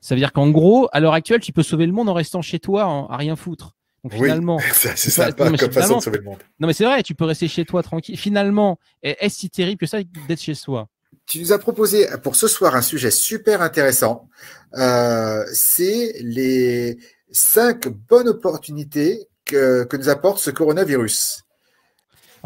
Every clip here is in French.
Ça veut dire qu'en gros, à l'heure actuelle, tu peux sauver le monde en restant chez toi, à rien foutre. Donc finalement, c'est sympa non, comme façon de sauver le monde. Non mais c'est vrai, tu peux rester chez toi tranquille. Finalement, est-ce si terrible que ça d'être chez soi tu nous as proposé pour ce soir un sujet super intéressant. Euh, c'est les cinq bonnes opportunités que nous apporte ce coronavirus.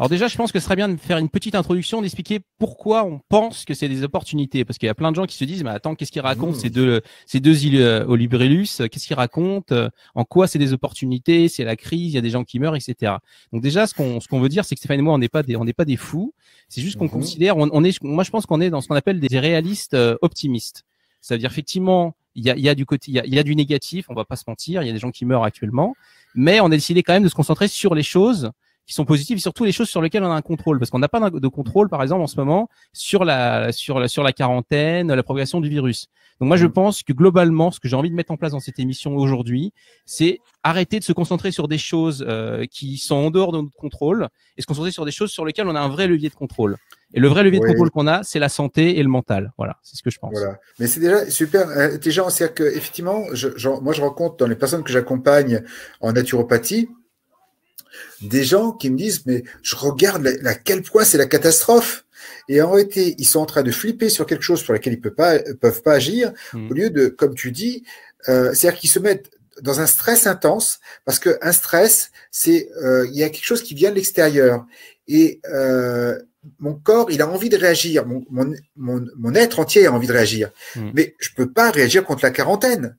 Alors déjà, je pense que ce serait bien de faire une petite introduction, d'expliquer pourquoi on pense que c'est des opportunités, parce qu'il y a plein de gens qui se disent, mais attends, qu'est-ce qu'ils racontent mmh. ces deux ces deux îles au euh, Librillus Qu'est-ce qu'ils racontent euh, En quoi c'est des opportunités C'est la crise, il y a des gens qui meurent, etc. Donc déjà, ce qu'on ce veut dire, c'est que Stéphane et moi, on n'est pas des on n'est pas des fous. C'est juste qu'on mmh considère, on, est, moi je pense qu'on est dans ce qu'on appelle des réalistes euh, optimistes. Ça veut dire effectivement, il y a, y a du côté, il y a, y a du négatif, on va pas se mentir, il y a des gens qui meurent actuellement, mais on a décidé quand même de se concentrer sur les choses qui sont positives surtout les choses sur lesquelles on a un contrôle parce qu'on n'a pas de contrôle par exemple en ce moment sur la sur la sur la quarantaine, la progression du virus. Donc moi je mm. pense que globalement ce que j'ai envie de mettre en place dans cette émission aujourd'hui, c'est arrêter de se concentrer sur des choses euh, qui sont en dehors de notre contrôle et se concentrer sur des choses sur lesquelles on a un vrai levier de contrôle. Et le vrai levier de contrôle qu'on a, c'est la santé et le mental. Voilà, c'est ce que je pense. Voilà. Mais c'est déjà super. déjà, on sait que effectivement, je, moi je rencontre dans les personnes que j'accompagne en naturopathie, des gens qui me disent mais je regarde à quel point c'est la catastrophe et en réalité ils sont en train de flipper sur quelque chose sur laquelle ils peuvent pas peuvent pas agir hmm. au lieu de comme tu dis euh, c'est-à-dire qu'ils se mettent dans un stress intense parce que un stress c'est euh, il y a quelque chose qui vient de l'extérieur et euh, mon corps, il a envie de réagir, mon, mon, mon, être entier a envie de réagir, hmm. mais je peux pas réagir contre la quarantaine.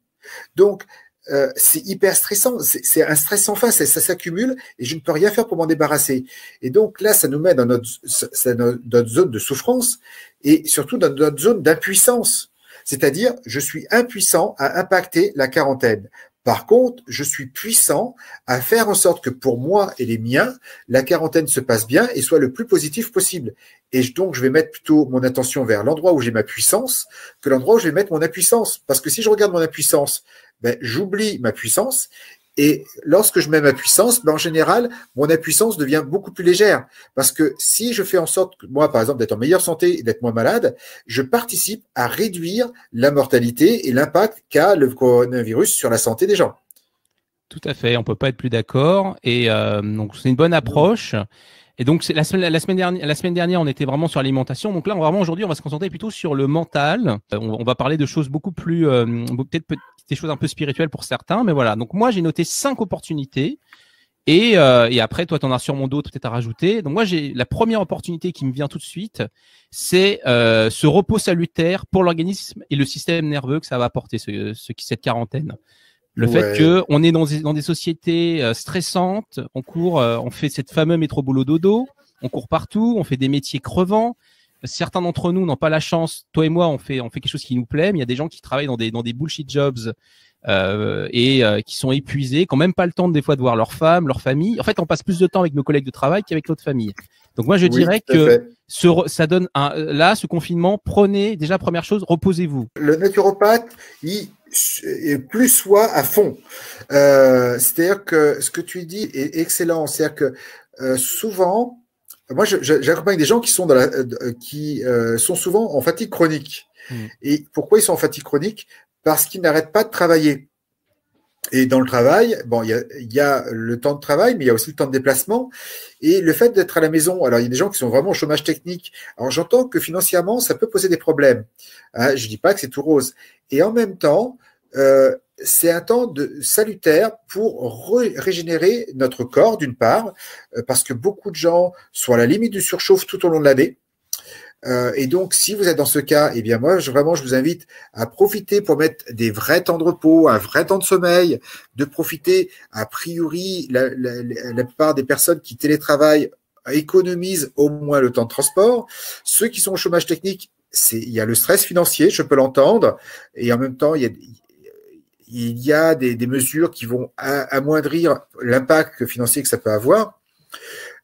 Donc, euh, c'est hyper stressant, c'est un stress sans fin, ça, s'accumule et je ne peux rien faire pour m'en débarrasser. Et donc là, ça nous met dans notre, dans notre zone de souffrance et surtout dans notre zone d'impuissance. C'est-à-dire, je suis impuissant à impacter la quarantaine. Par contre, je suis puissant à faire en sorte que pour moi et les miens, la quarantaine se passe bien et soit le plus positif possible. Et donc, je vais mettre plutôt mon attention vers l'endroit où j'ai ma puissance que l'endroit où je vais mettre mon impuissance. Parce que si je regarde mon impuissance, ben, j'oublie ma puissance et lorsque je mets ma puissance, ben, en général, mon impuissance devient beaucoup plus légère. Parce que si je fais en sorte, que moi, par exemple, d'être en meilleure santé et d'être moins malade, je participe à réduire la mortalité et l'impact qu'a le coronavirus sur la santé des gens. Tout à fait, on ne peut pas être plus d'accord. Et euh, donc, c'est une bonne approche. Et donc, la semaine, la, semaine dernière, la semaine dernière, on était vraiment sur l'alimentation. Donc là, on, vraiment aujourd'hui, on va se concentrer plutôt sur le mental. Euh, on, va parler de choses beaucoup plus, euh, peut-être des choses un peu spirituelles pour certains. Mais voilà. Donc moi, j'ai noté cinq opportunités. Et, euh, et après, toi, tu en as sûrement d'autres peut-être à rajouter. Donc moi, j'ai la première opportunité qui me vient tout de suite, c'est ce repos salutaire pour l'organisme et le système nerveux que ça va apporter, ce, ce, cette quarantaine. Le fait que on est dans des, sociétés euh, stressantes, on court, euh, on fait cette fameuse métro boulot dodo, on court partout, on fait des métiers crevants. Certains d'entre nous n'ont pas la chance. Toi et moi, on fait on fait quelque chose qui nous plaît, mais il y a des gens qui travaillent dans des dans des bullshit jobs euh, et qui sont épuisés, qui n'ont même pas le temps des fois de voir leur femme, leur famille. En fait, on passe plus de temps avec nos collègues de travail qu'avec notre famille. Donc moi, je dirais que ce, ça donne un là ce confinement. Prenez déjà première chose, reposez-vous. Le naturopathe, il et plus soi à fond. Euh, c'est-à-dire que ce que tu dis est excellent. C'est-à-dire que euh, souvent, moi, j'accompagne des gens qui sont dans la, euh, qui sont souvent en fatigue chronique. Mmh. Et pourquoi ils sont en fatigue chronique Parce qu'ils n'arrêtent pas de travailler. Et dans le travail, bon, il y a, le temps de travail, mais il y a aussi le temps de déplacement et le fait d'être à la maison. Alors, il y a des gens qui sont vraiment au chômage technique. Alors, j'entends que financièrement, ça peut poser des problèmes. Je hein. je dis pas que c'est tout rose. Et en même temps, euh, c'est un temps de salutaire pour régénérer notre corps d'une part, euh, parce que beaucoup de gens sont à la limite du surchauffe tout au long de l'année. Euh, et donc, si vous êtes dans ce cas, eh bien moi, je, vraiment, je vous invite à profiter pour mettre des vrais temps de repos, un vrai temps de sommeil, de profiter. A priori, la, la, la plupart des personnes qui télétravaillent économisent au moins le temps de transport. Ceux qui sont au chômage technique, c'est il y a le stress financier, je peux l'entendre, et en même temps, il y a il y a des, des mesures qui vont amoindrir l'impact financier que ça peut avoir,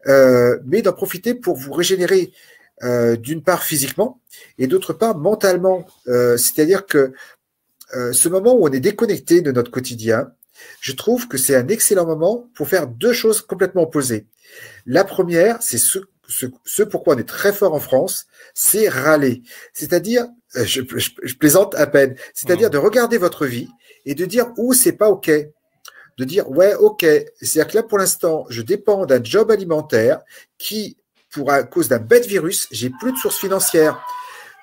euh, mais d'en profiter pour vous régénérer. Euh, d'une part physiquement et d'autre part mentalement. Euh, c'est-à-dire que euh, ce moment où on est déconnecté de notre quotidien, je trouve que c'est un excellent moment pour faire deux choses complètement opposées. La première, c'est ce, ce, ce, pourquoi on est très fort en France, c'est râler. C'est-à-dire, je, plaisante à peine, c'est-à-dire mmh. de regarder votre vie et de dire où c'est pas OK, de dire ouais ok c'est à dire que là pour l'instant je dépends d'un job alimentaire qui pour à cause d'un bête virus, j'ai plus de sources financières.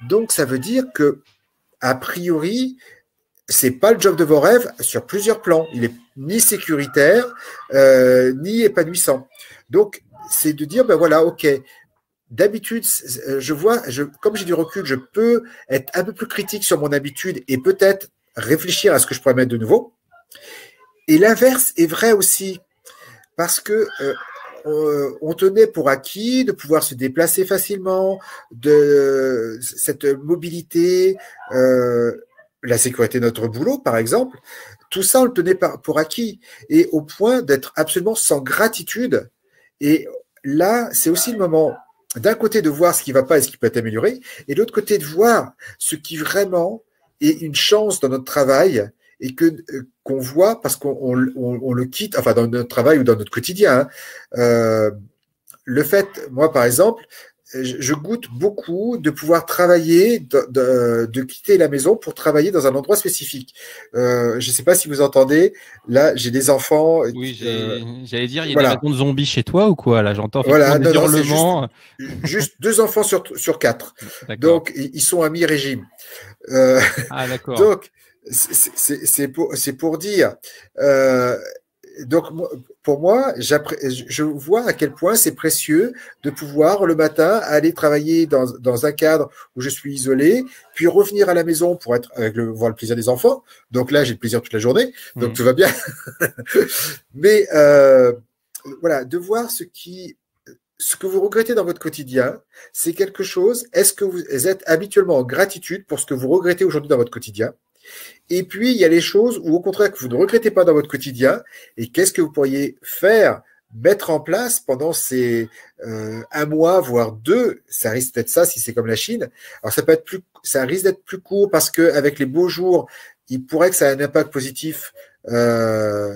Donc ça veut dire que a priori, c'est pas le job de vos rêves sur plusieurs plans. Il est ni sécuritaire euh, ni épanouissant. Donc c'est de dire ben voilà, ok. D'habitude, je vois, je, comme j'ai du recul, je peux être un peu plus critique sur mon habitude et peut-être réfléchir à ce que je pourrais mettre de nouveau. Et l'inverse est vrai aussi, parce que euh, euh, on, tenait pour acquis de pouvoir se déplacer facilement, de cette mobilité, euh, la sécurité de notre boulot, par exemple. Tout ça, on le tenait pour acquis et au point d'être absolument sans gratitude. Et là, c'est aussi le moment d'un côté de voir ce qui ne va pas et ce qui peut être amélioré, et de l'autre côté de voir ce qui vraiment est une chance dans notre travail et que, euh, qu'on voit parce qu'on le quitte, enfin dans notre travail ou dans notre quotidien. Hein. Euh, le fait, moi par exemple, je goûte beaucoup de pouvoir travailler, de, de, quitter la maison pour travailler dans un endroit spécifique. Euh, je ne sais pas si vous entendez, là j'ai des enfants. Oui, euh, j'allais dire, il y a des de zombies chez toi ou quoi Là j'entends voilà, des le hurlements. juste, juste, deux enfants sur, sur quatre. Donc ils sont à mi-régime. ah d'accord. Donc c'est pour, pour, dire. Euh, donc, pour moi, je vois à quel point c'est précieux de pouvoir le matin aller travailler dans, un cadre où je suis isolé, puis revenir à la maison pour être avec le, voir le plaisir des enfants. Donc là, j'ai le plaisir toute la journée, donc mmh. tout va bien. Mais euh, voilà, de voir ce qui ce que vous regrettez dans votre quotidien, c'est quelque chose. Est-ce que vous êtes habituellement en gratitude pour ce que vous regrettez aujourd'hui dans votre quotidien et puis, il y a les choses où, au contraire, que vous ne regrettez pas dans votre quotidien. Et qu'est-ce que vous pourriez faire, mettre en place pendant ces euh, un mois, voire deux Ça risque d'être ça si c'est comme la Chine. Alors, ça peut être plus, ça risque d'être plus court parce que avec les beaux jours, il pourrait que ça ait un impact positif euh,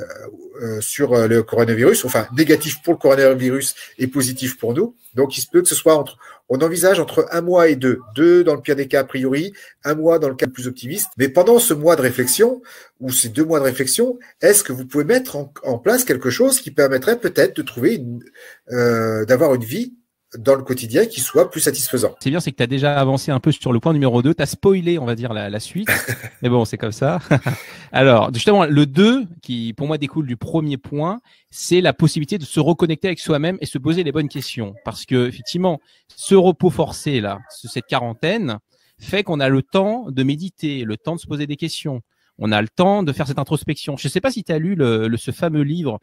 euh, sur euh, le coronavirus, enfin négatif pour le coronavirus et positif pour nous. Donc il se peut que ce soit entre, on envisage entre un mois et deux, deux dans le pire des cas a priori, un mois dans le cas le plus optimiste. Mais pendant ce mois de réflexion ou ces deux mois de réflexion, est-ce que vous pouvez mettre en, place quelque chose qui permettrait peut-être de trouver, euh, d'avoir une vie dans le quotidien qui soit plus satisfaisant. C'est bien, c'est que tu as déjà avancé un peu sur le point numéro 2, tu as spoilé, on va dire, la, suite, mais bon, c'est comme ça. Alors, justement, le 2, qui pour moi découle du premier point, c'est la possibilité de se reconnecter avec soi-même et se poser les bonnes questions. Parce que, effectivement, ce repos forcé, là, cette quarantaine, fait qu'on a le temps de méditer, le temps de se poser des questions. On a le temps de faire cette introspection. Je ne sais pas si tu as lu le, le, ce fameux livre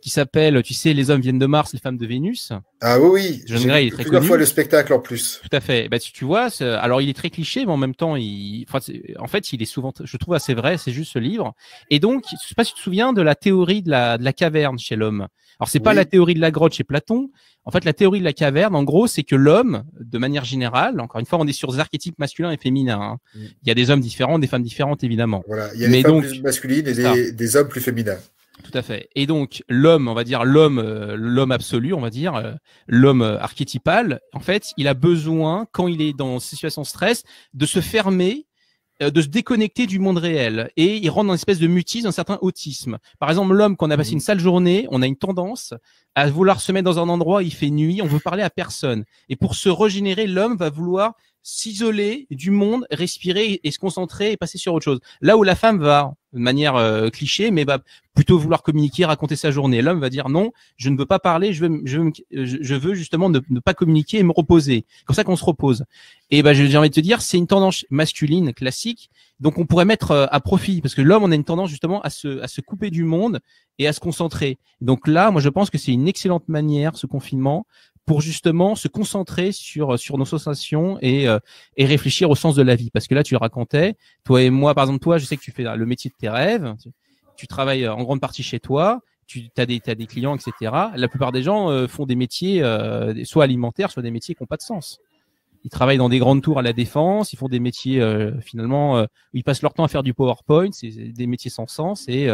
qui s'appelle, tu sais, Les hommes viennent de Mars, les femmes de Vénus. Ah oui, oui. John Gray est très plusieurs fois le spectacle en plus. Tout à fait. Bah, tu, tu vois, alors il est très cliché, mais en même temps, il, en fait, il est souvent, je trouve assez vrai, c'est juste ce livre. Et donc, je sais pas si tu te souviens de la théorie de la, la caverne chez l'homme. Alors, c'est n'est pas la théorie de la grotte chez Platon. En fait, la théorie de la caverne, en gros, c'est que l'homme, de manière générale, encore une fois, on est sur des archétypes masculins et féminins. Hein. Mm. Il y a des hommes différents, des femmes différentes, évidemment. Voilà. Il y a des femmes plus masculines et des, des hommes plus féminins. Tout à fait. Et donc l'homme, on va dire l'homme, euh, l'homme absolu, on va dire euh, l'homme euh, archétypal. En fait, il a besoin quand il est dans situation stress de se fermer de se déconnecter du monde réel et il rentre dans une espèce de mutisme, un certain autisme. Par exemple, l'homme, quand on a passé mmh. une sale journée, on a une tendance à vouloir se mettre dans un endroit il fait nuit, on veut parler à personne. Et pour se régénérer, l'homme va vouloir s'isoler du monde, respirer et se concentrer et passer sur autre chose. Là où la femme va, de manière euh, cliché, mais va bah, plutôt vouloir communiquer, raconter sa journée. L'homme va dire non, je ne veux pas parler, je veux, je veux, justement ne, pas communiquer et me reposer. Comme ça qu'on se repose. Et ben j'ai envie de te dire, c'est une tendance masculine classique. Donc on pourrait mettre euh, à profit, parce que l'homme, on a une tendance justement à se, à se couper du monde et à se concentrer. Donc là, moi je pense que c'est une une excellente manière ce confinement pour justement se concentrer sur sur nos sensations euh, et réfléchir au sens de la vie parce que là tu le racontais toi et moi par exemple toi je sais que tu fais le métier de tes rêves tu, travailles en grande partie chez toi tu as des, as des clients, etc. La plupart des gens euh, font des métiers, euh, soit alimentaires, soit des métiers qui n'ont pas de sens. Ils travaillent dans des grandes tours à la défense, ils font des métiers finalement ils passent leur temps à faire du PowerPoint, c'est des métiers sans sens et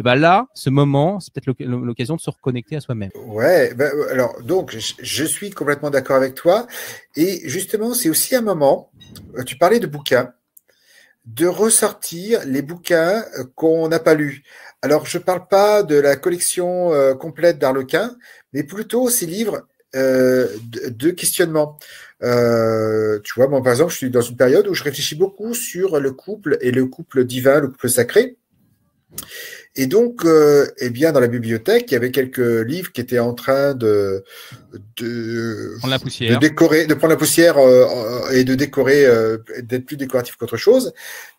et ben là, ce moment, c'est peut-être l'occasion de se reconnecter à soi-même. Ouais, ben, euh, alors donc je, suis complètement d'accord avec toi. Et justement, c'est aussi un moment, euh, tu parlais de bouquins, de ressortir les bouquins euh, qu'on n'a pas lus. Alors je ne parle pas de la collection complète d'Arlequin, mais plutôt ces livres de, questionnement. tu vois, moi par exemple, je suis dans une période où je réfléchis beaucoup sur le couple et le couple divin, le couple sacré. Et donc, euh, eh bien, dans la bibliothèque, il y avait quelques livres qui étaient en train de, de, prendre la poussière. de décorer, de prendre la poussière euh, euh, et de décorer, d'être plus décoratif qu'autre chose.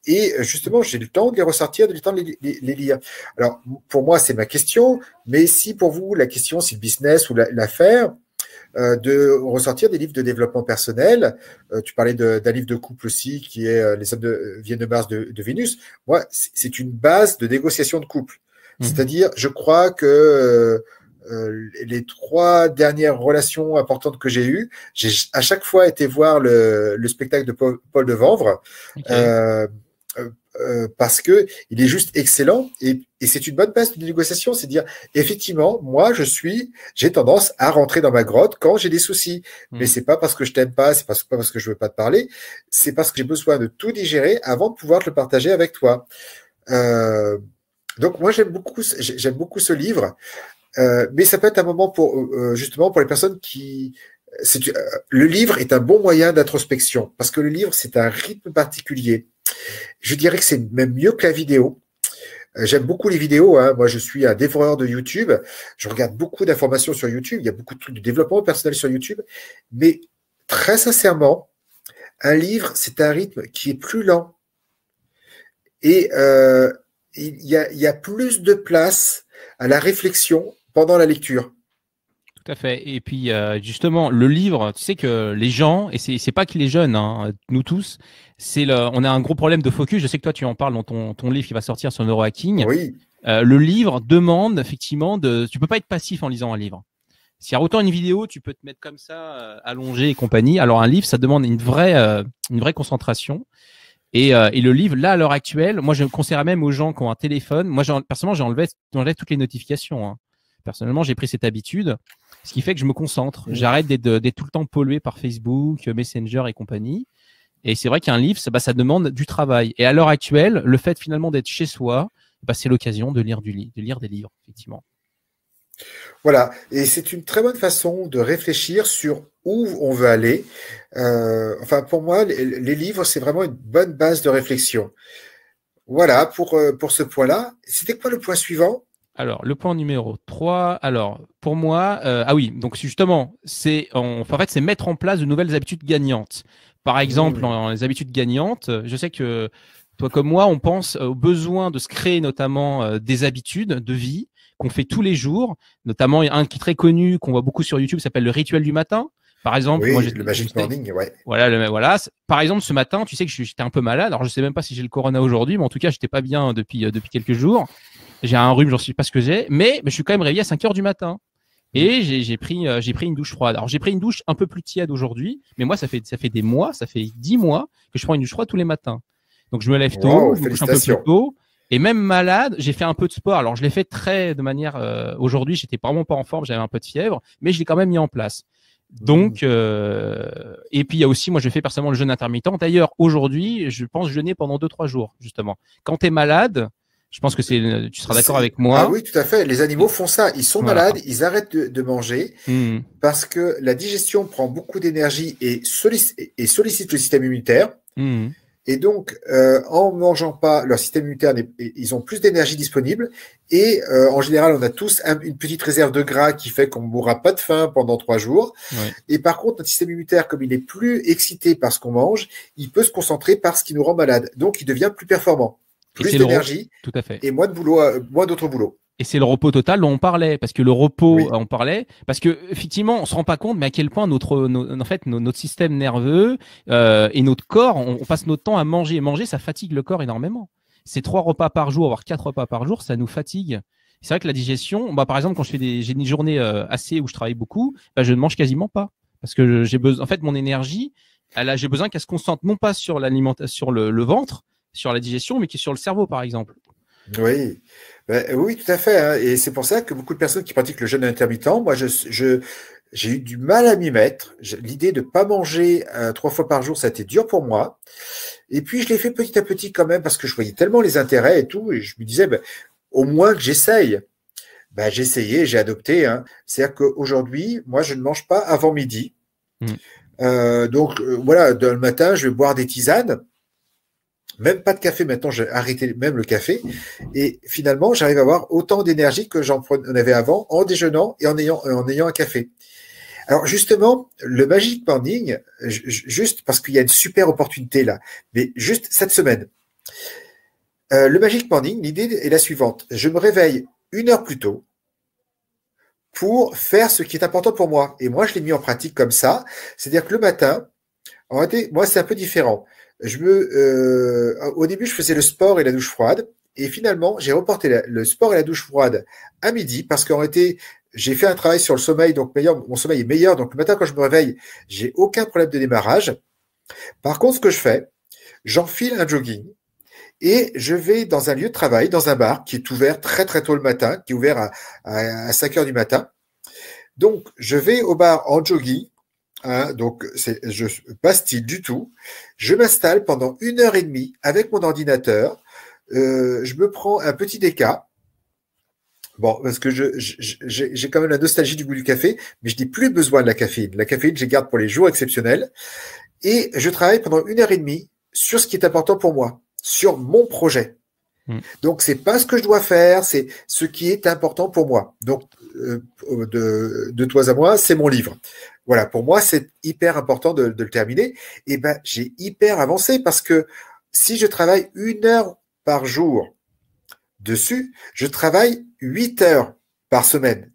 Et justement, j'ai le temps de les ressortir, du temps de les, lire. Alors, pour moi, c'est ma question, mais si pour vous, la question, c'est le business ou l'affaire, euh, de ressortir des livres de développement personnel. Euh, tu parlais d'un livre de couple aussi qui est euh, Les hommes de, viennent de Mars de, Vénus. Moi, c'est une base de négociation de couple. Mmh. C'est-à-dire, je crois que les trois dernières relations importantes que j'ai eues, j'ai à chaque fois été voir le, spectacle de Paul, de Vanvre. Euh, parce que il est juste excellent et, c'est une bonne base de négociation, c'est à dire effectivement, moi je suis, j'ai tendance à rentrer dans ma grotte quand j'ai des soucis, hmm. mais c'est pas parce que je t'aime pas, c'est pas, pas parce que je veux pas te parler, c'est parce que j'ai besoin de tout digérer avant de pouvoir te le partager avec toi. Euh, donc moi j'aime beaucoup, j'aime beaucoup ce livre, euh, mais ça peut être un moment pour justement pour les personnes qui euh, le livre est un bon moyen d'introspection parce que le livre c'est un rythme particulier. Je dirais que c'est même mieux que la vidéo. Euh, j'aime beaucoup les vidéos. Hein. Moi, je suis un dévoreur de YouTube. Je regarde beaucoup d'informations sur YouTube. Il y a beaucoup de trucs de développement personnel sur YouTube. Mais très sincèrement, un livre, c'est un rythme qui est plus lent. Et euh, il, il y a plus de place à la réflexion pendant la lecture. Tout à fait. Et puis euh, justement, le livre, tu sais que les gens, et c'est pas que les jeunes, hein, nous tous, c'est on a un gros problème de focus. Je sais que toi, tu en parles dans ton, ton livre qui va sortir sur neurohacking. Oui. Euh, le livre demande effectivement de, tu peux pas être passif en lisant un livre. S'il y a autant une vidéo, tu peux te mettre comme ça, euh, allongé et compagnie. Alors un livre, ça demande une vraie, une vraie concentration. Et, et, le livre, là, à l'heure actuelle, moi, je conseillerais même aux gens qui ont un téléphone. Moi, personnellement, j'ai enlevé toutes les notifications. Hein. Personnellement, j'ai pris cette habitude. Ce qui fait que je me concentre. Mmh. J'arrête d'être tout le temps pollué par Facebook, Messenger et compagnie. Et c'est vrai qu'un livre, ça, bah, demande du travail. Et à l'heure actuelle, le fait finalement d'être chez soi, bah, c'est l'occasion de lire, du de lire des livres, effectivement. Voilà, et c'est une très bonne façon de réfléchir sur où on veut aller. Euh, enfin, pour moi, les, les livres, c'est vraiment une bonne base de réflexion. Voilà, pour, euh, pour ce point-là. C'était quoi le point suivant alors, le point numéro 3. Alors, pour moi, euh, ah oui, donc justement, c'est en, fait, c'est mettre en place de nouvelles habitudes gagnantes. Par exemple, les habitudes gagnantes, euh, je sais que toi comme moi, on pense au besoin de se créer notamment euh, des habitudes de vie qu'on fait tous les jours, notamment un qui est très connu, qu'on voit beaucoup sur YouTube, s'appelle le rituel du matin. Par exemple, oui, le Magic Morning, Voilà, voilà. Par exemple, ce matin, tu sais que j'étais un peu malade. Alors, je sais même pas si j'ai le corona aujourd'hui, mais en tout cas, j'étais pas bien depuis, depuis quelques jours j'ai un rhume, j'en suis pas ce que j'ai, mais, je suis quand même réveillé à 5 heures du matin. Et mmh. j'ai pris, euh, j'ai pris une douche froide. Alors j'ai pris une douche un peu plus tiède aujourd'hui, mais moi ça fait, ça fait des mois, ça fait dix mois que je prends une douche froide tous les matins. Donc je me lève tôt, je me couche un peu plus tôt. Et même malade, j'ai fait un peu de sport. Alors je l'ai fait très de manière. Euh, aujourd'hui, j'étais vraiment pas en forme, j'avais un peu de fièvre, mais je l'ai quand même mis en place. Mmh. Donc, euh, et puis il y a aussi, moi je fais personnellement le jeûne intermittent. D'ailleurs, aujourd'hui, je pense jeûner pendant deux trois jours, justement. Quand tu es malade, je pense que c'est, tu seras d'accord avec moi. Ah oui, tout à fait. Les animaux font ça. Ils sont malades, ils arrêtent de, manger hmm. parce que la digestion prend beaucoup d'énergie et, et, sollicite le système immunitaire. Hmm. Et donc, euh, en mangeant pas, leur système immunitaire, ils ont plus d'énergie disponible. Et euh, en général, on a tous une petite réserve de gras qui fait qu'on mourra pas de faim pendant trois jours. Et par contre, notre système immunitaire, comme il est plus excité par ce qu'on mange, il peut se concentrer par ce qui nous rend malade. Donc, il devient plus performant plus d'énergie, tout à fait, et moins de boulot, euh, moins d'autres boulots. Et c'est le repos total dont on parlait, parce que le repos, euh, on parlait, parce que effectivement, on se rend pas compte, mais à quel point notre, en fait, notre système nerveux euh, et notre corps, on, passe notre temps à manger et manger, ça fatigue le corps énormément. Ces trois repas par jour, voire quatre repas par jour, ça nous fatigue. C'est vrai que la digestion, bah, par exemple, quand je fais des, j'ai une journée assez où je travaille beaucoup, bah, je ne mange quasiment pas, parce que j'ai besoin, en fait, mon énergie, j'ai besoin qu'elle se concentre non pas sur l'alimentation, sur le ventre, sur la digestion, mais qui est sur le cerveau, par exemple. Oui, ben, oui, tout à fait. Hein. Et c'est pour ça que beaucoup de personnes qui pratiquent le jeûne intermittent, moi, je, j'ai eu du mal à m'y mettre. L'idée de ne pas manger euh, trois fois par jour, ça a été dur pour moi. Et puis je l'ai fait petit à petit quand même parce que je voyais tellement les intérêts et tout, et je me disais, ben, au moins que j'essaye. Ben, j'ai essayé, j'ai adopté. Hein. C'est-à-dire qu'aujourd'hui, moi, je ne mange pas avant midi. Mmh. Euh, donc euh, voilà, dans le matin, je vais boire des tisanes même pas de café maintenant, j'ai arrêté même le café. Et finalement, j'arrive à avoir autant d'énergie que j'en avais avant en déjeunant et en ayant, euh, en ayant un café. Alors justement, le Magic Morning, juste parce qu'il y a une super opportunité là, mais juste cette semaine. Euh, le Magic Morning, l'idée est la suivante. Je me réveille une heure plus tôt pour faire ce qui est important pour moi. Et moi, je l'ai mis en pratique comme ça. C'est-à-dire que le matin, en moi, c'est un peu différent je me, euh, au début, je faisais le sport et la douche froide. Et finalement, j'ai reporté le sport et la douche froide à midi parce qu'en été, j'ai fait un travail sur le sommeil, donc meilleur, mon sommeil est meilleur. Donc le matin, quand je me réveille, j'ai aucun problème de démarrage. Par contre, ce que je fais, j'enfile un jogging et je vais dans un lieu de travail, dans un bar qui est ouvert très très tôt le matin, qui est ouvert à, à, 5 heures du matin. Donc, je vais au bar en jogging Hein, donc, je style du tout. Je m'installe pendant une heure et demie avec mon ordinateur. Euh, je me prends un petit déca. Bon, parce que j'ai quand même la nostalgie du goût du café, mais je n'ai plus besoin de la caféine. La caféine, je garde pour les jours exceptionnels. Et je travaille pendant une heure et demie sur ce qui est important pour moi, sur mon projet. Hmm. Donc c'est pas ce que je dois faire, c'est ce qui est important pour moi. Donc euh, de, de toi à moi, c'est mon livre. Voilà, pour moi, c'est hyper important de, le terminer. Et eh ben, j'ai hyper avancé parce que si je travaille une heure par jour dessus, je travaille huit heures par semaine.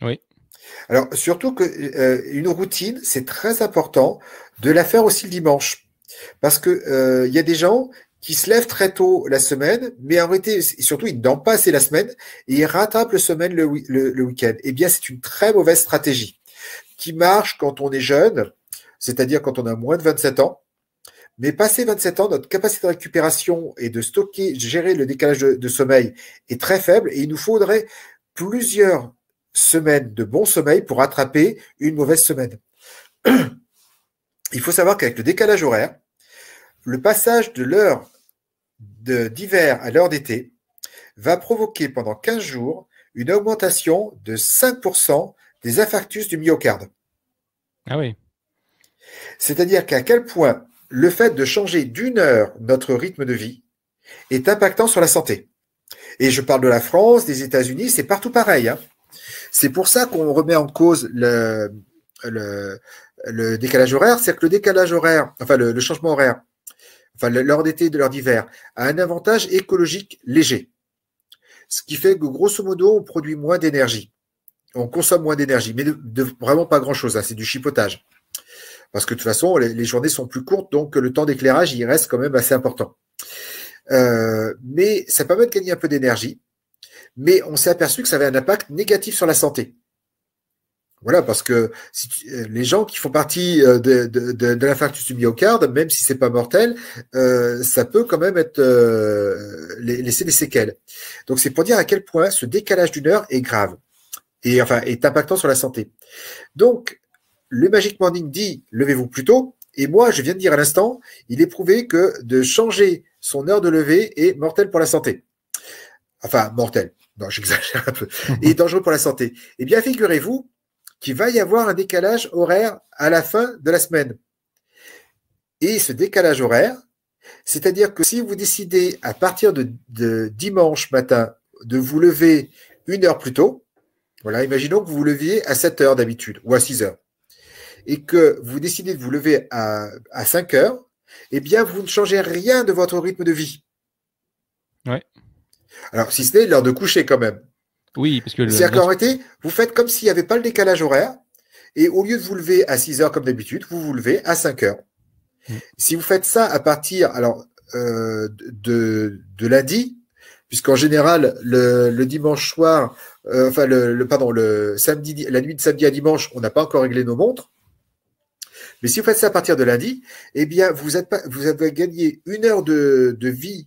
Oui. Alors, surtout que euh, une routine, c'est très important de la faire aussi le dimanche. Parce que euh, il y a des gens qui se lèvent très tôt la semaine, mais en réalité, surtout, ils ne pas assez la semaine et ils rattrapent le semaine le week-end. Eh bien, c'est une très mauvaise stratégie qui marche quand on est jeune, c'est-à-dire quand on a moins de 27 ans. Mais passé 27 ans, notre capacité de récupération et de stocker, gérer le décalage de, sommeil est très faible et il nous faudrait plusieurs semaines de bon sommeil pour attraper une mauvaise semaine. il faut savoir qu'avec le décalage horaire, le passage de l'heure d'hiver à l'heure d'été va provoquer pendant 15 jours une augmentation de 5% des infarctus du myocarde. Ah oui. C'est-à-dire qu'à quel point le fait de changer d'une heure notre rythme de vie est impactant sur la santé. Et je parle de la France, des États-Unis, c'est partout pareil. Hein. C'est pour ça qu'on remet en cause le, décalage horaire. C'est que le décalage horaire, enfin le, changement horaire, enfin l'heure d'été et l'heure d'hiver, a un avantage écologique léger. Ce qui fait que grosso modo, on produit moins d'énergie on consomme moins d'énergie, mais vraiment pas grand-chose. Hein, c'est du chipotage. Parce que de toute façon, les, journées sont plus courtes, donc le temps d'éclairage, il reste quand même assez important. Euh, mais ça permet de gagner un peu d'énergie. Mais on s'est aperçu que ça avait un impact négatif sur la santé. Voilà, parce que euh, les gens qui font partie euh, de, de, de, l'infarctus du myocarde, même si c'est pas mortel, ça peut quand même être laisser des séquelles. Donc c'est pour dire à quel point ce décalage d'une heure est grave et enfin est impactant sur la santé. Donc, le Magic Morning dit levez-vous plus tôt, et moi je viens de dire à l'instant, il est prouvé que de changer son heure de lever est mortel pour la santé. Enfin, mortel. Non, j'exagère un peu. Et dangereux pour la santé. Eh bien, figurez-vous qu'il va y avoir un décalage horaire à la fin de la semaine. Et ce décalage horaire, c'est-à-dire que si vous décidez à partir de dimanche matin de vous lever une heure plus tôt, voilà, imaginons que vous vous leviez à 7 heures d'habitude ou à 6 heures et que vous décidez de vous lever à, 5 heures, eh bien, vous ne changez rien de votre rythme de vie. Ouais. Alors, si ce n'est l'heure de coucher quand même. Oui, parce que. cest à vous faites comme s'il n'y avait pas le décalage horaire et au lieu de vous lever à 6 heures comme d'habitude, vous vous levez à 5 heures. Mm. Si vous faites ça à partir alors, euh, de, de lundi, puisqu'en général, le, dimanche soir, euh, enfin, le, pardon, le samedi, la nuit de samedi à dimanche, on n'a pas encore réglé nos montres. Mais si vous faites ça à partir de lundi, eh bien, vous, avez gagné une heure de, vie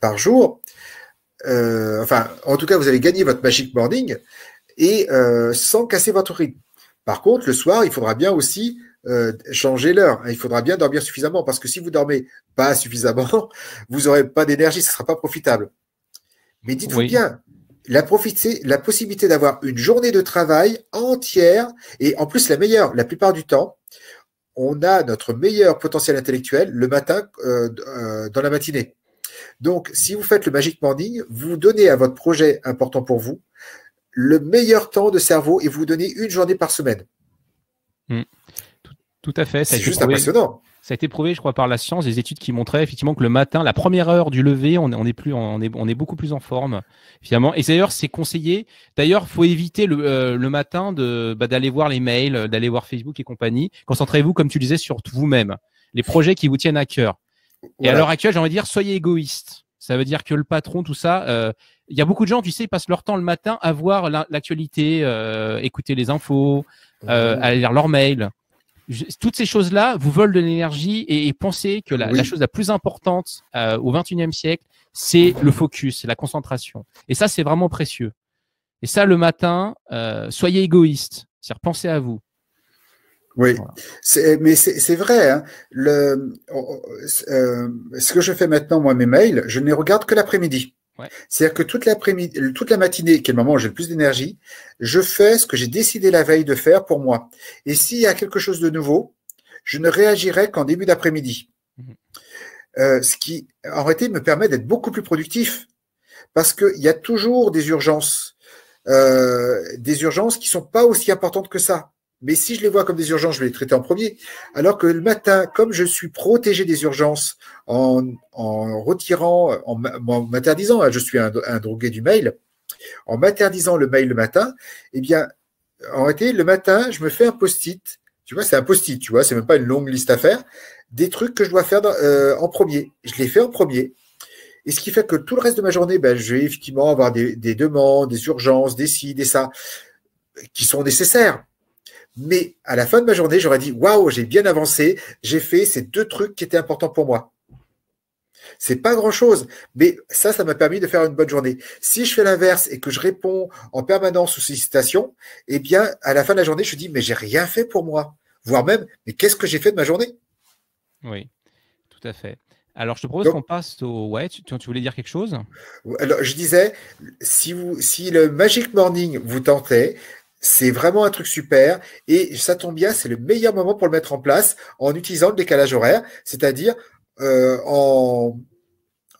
par jour. Euh, enfin, en tout cas, vous avez gagné votre Magic Morning et euh, sans casser votre rythme. Par contre, le soir, il faudra bien aussi changer l'heure. Il faudra bien dormir suffisamment parce que si vous dormez pas suffisamment, vous n'aurez pas d'énergie, ce ne sera pas profitable. Mais dites-vous bien, la, possibilité d'avoir une journée de travail entière, et en plus la meilleure, la plupart du temps, on a notre meilleur potentiel intellectuel le matin euh, euh, dans la matinée. Donc, si vous faites le Magic Morning, vous donnez à votre projet important pour vous le meilleur temps de cerveau et vous donnez une journée par semaine. Mmh. Tout, à fait. C'est juste impressionnant. Ça a été prouvé, je crois, par la science, des études qui montraient effectivement que le matin, la première heure du lever, on, est plus, on est, beaucoup plus en forme finalement. Et d'ailleurs, c'est conseillé. D'ailleurs, faut éviter le, euh, matin bah, d'aller voir les mails, d'aller voir Facebook et compagnie. Concentrez-vous, comme tu disais, sur vous-même, les projets qui vous tiennent à cœur. Et à l'heure actuelle, j'ai envie de dire, soyez égoïste. Ça veut dire que le patron, tout ça, euh, il y a beaucoup de gens, tu sais, ils passent leur temps le matin à voir l'actualité, euh, écouter les infos, aller mmh. à lire leurs mails toutes ces choses-là vous volent de l'énergie et, pensez que la, chose la plus importante euh, au 21 siècle, c'est le focus, la concentration. Et ça, c'est vraiment précieux. Et ça, le matin, euh, soyez égoïste, cest à pensez à vous. Oui, mais c'est vrai. Hein. Oh, oh, euh, ce que je fais maintenant, moi, mes mails, je ne les regarde que l'après-midi. C'est-à-dire que toute, l'après-midi, toute la matinée, qui est le moment où j'ai le plus d'énergie, je fais ce que j'ai décidé la veille de faire pour moi. Et s'il y a quelque chose de nouveau, je ne réagirai qu'en début d'après-midi. Mhm. Euh, ce qui, en réalité, me permet d'être beaucoup plus productif. Parce qu'il y a toujours des urgences. Euh, des urgences qui sont pas aussi importantes que ça. Mais si je les vois comme des urgences, je vais les traiter en premier. Alors que le matin, comme je suis protégé des urgences en, retirant, en, m'interdisant, hein, je suis un, drogué du mail, en m'interdisant le mail le matin, eh bien, en réalité, le matin, je me fais un post-it. Tu vois, c'est un post-it, tu vois, c'est même pas une longue liste à faire. Des trucs que je dois faire euh, en premier. Je les fais en premier. Et ce qui fait que tout le reste de ma journée, ben, je vais effectivement avoir des, des demandes, des urgences, des ci, des ça, qui sont nécessaires mais à la fin de ma journée, j'aurais dit waouh, j'ai bien avancé, j'ai fait ces deux trucs qui étaient importants pour moi. C'est pas grand chose, mais ça, ça m'a permis de faire une bonne journée. Si je fais l'inverse et que je réponds en permanence aux sollicitations, eh bien, à la fin de la journée, je dis, mais j'ai rien fait pour moi, voire même, mais qu'est-ce que j'ai fait de ma journée Oui, tout à fait. Alors, je te propose qu'on passe au. Ouais, tu, voulais dire quelque chose Alors, je disais, si, vous, si le Magic Morning vous tentait, c'est vraiment un truc super et ça tombe bien, c'est le meilleur moment pour le mettre en place en utilisant le décalage horaire, c'est-à-dire euh, en,